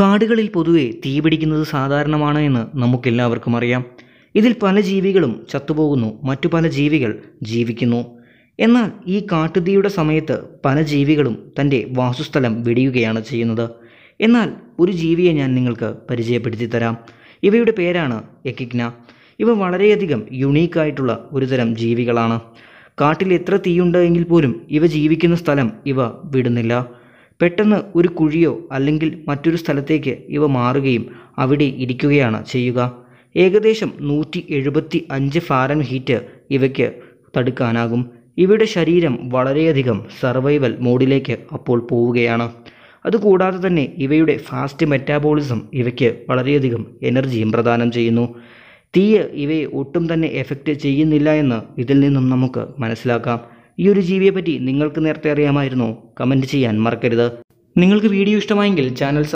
കാടുകളിൽ പൊതുവെ തീപിടിക്കുന്നത് സാധാരണമാണ് എന്ന് നമുക്കെല്ലാവർക്കും അറിയാം ഇതിൽ പല ജീവികളും ചത്തുപോകുന്നു മറ്റു പല ജീവികൾ ജീവിക്കുന്നു എന്നാൽ ഈ കാട്ടുതീയുടെ സമയത്ത് പല ജീവികളും തൻ്റെ വാസസ്ഥലം വെടിയുകയാണ് ചെയ്യുന്നത് എന്നാൽ ഒരു ജീവിയെ ഞാൻ നിങ്ങൾക്ക് പരിചയപ്പെടുത്തി തരാം ഇവയുടെ പേരാണ് എക്കിഗ്ന ഇവ വളരെയധികം യുണീക്കായിട്ടുള്ള ഒരു തരം ജീവികളാണ് കാട്ടിൽ എത്ര തീയുണ്ടെങ്കിൽ പോലും ഇവ ജീവിക്കുന്ന സ്ഥലം ഇവ വിടുന്നില്ല പെട്ടെന്ന് ഒരു കുഴിയോ അല്ലെങ്കിൽ മറ്റൊരു സ്ഥലത്തേക്ക് ഇവ മാറുകയും അവിടെ ഇരിക്കുകയാണ് ചെയ്യുക ഏകദേശം നൂറ്റി എഴുപത്തി അഞ്ച് ഫാരൻ ഹീറ്റ് ഇവയ്ക്ക് തടുക്കാനാകും ഇവയുടെ ശരീരം വളരെയധികം സർവൈവൽ മോഡിലേക്ക് അപ്പോൾ പോവുകയാണ് അതുകൂടാതെ തന്നെ ഇവയുടെ ഫാസ്റ്റ് മെറ്റാബോളിസം ഇവയ്ക്ക് വളരെയധികം എനർജിയും പ്രദാനം ചെയ്യുന്നു തീയ് ഇവയെ ഒട്ടും തന്നെ എഫക്റ്റ് ചെയ്യുന്നില്ല എന്ന് ഇതിൽ നിന്നും നമുക്ക് മനസ്സിലാക്കാം ഈ ഒരു പറ്റി നിങ്ങൾക്ക് നേരത്തെ അറിയാമായിരുന്നോ കമൻറ്റ് ചെയ്യാൻ മറക്കരുത് നിങ്ങൾക്ക് വീഡിയോ ഇഷ്ടമായെങ്കിൽ ചാനൽ